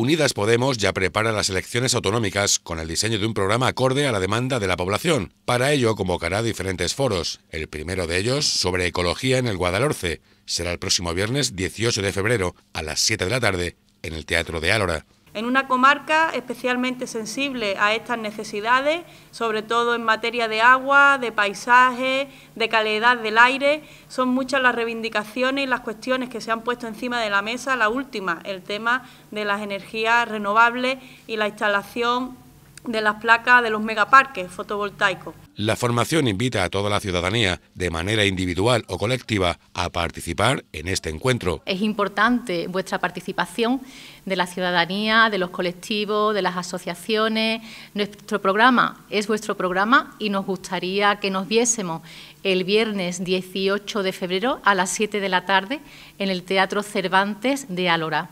Unidas Podemos ya prepara las elecciones autonómicas con el diseño de un programa acorde a la demanda de la población. Para ello convocará diferentes foros. El primero de ellos sobre ecología en el Guadalhorce. Será el próximo viernes 18 de febrero a las 7 de la tarde en el Teatro de Álora. En una comarca especialmente sensible a estas necesidades, sobre todo en materia de agua, de paisaje, de calidad del aire, son muchas las reivindicaciones y las cuestiones que se han puesto encima de la mesa. La última, el tema de las energías renovables y la instalación de las placas de los megaparques fotovoltaicos. La formación invita a toda la ciudadanía, de manera individual o colectiva, a participar en este encuentro. Es importante vuestra participación de la ciudadanía, de los colectivos, de las asociaciones. Nuestro programa es vuestro programa y nos gustaría que nos viésemos el viernes 18 de febrero a las 7 de la tarde en el Teatro Cervantes de Álora.